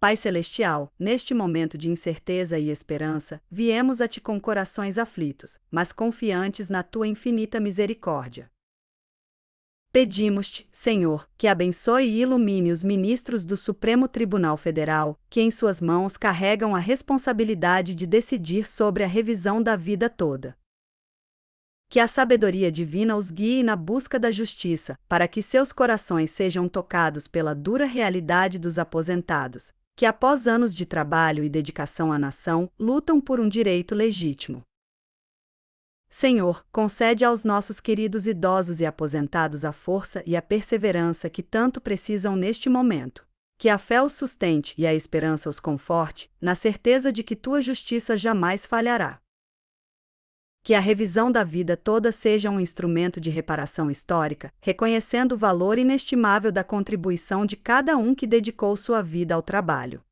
Pai Celestial, neste momento de incerteza e esperança, viemos a Ti com corações aflitos, mas confiantes na Tua infinita misericórdia. Pedimos-te, Senhor, que abençoe e ilumine os ministros do Supremo Tribunal Federal, que em suas mãos carregam a responsabilidade de decidir sobre a revisão da vida toda. Que a sabedoria divina os guie na busca da justiça, para que seus corações sejam tocados pela dura realidade dos aposentados, que após anos de trabalho e dedicação à nação, lutam por um direito legítimo. Senhor, concede aos nossos queridos idosos e aposentados a força e a perseverança que tanto precisam neste momento. Que a fé os sustente e a esperança os conforte, na certeza de que tua justiça jamais falhará que a revisão da vida toda seja um instrumento de reparação histórica, reconhecendo o valor inestimável da contribuição de cada um que dedicou sua vida ao trabalho.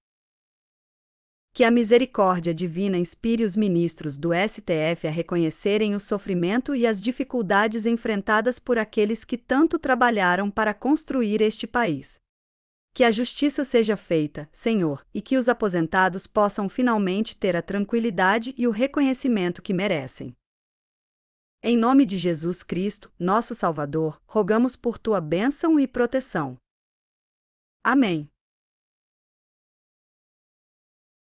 Que a misericórdia divina inspire os ministros do STF a reconhecerem o sofrimento e as dificuldades enfrentadas por aqueles que tanto trabalharam para construir este país. Que a justiça seja feita, Senhor, e que os aposentados possam finalmente ter a tranquilidade e o reconhecimento que merecem. Em nome de Jesus Cristo, nosso Salvador, rogamos por tua bênção e proteção. Amém.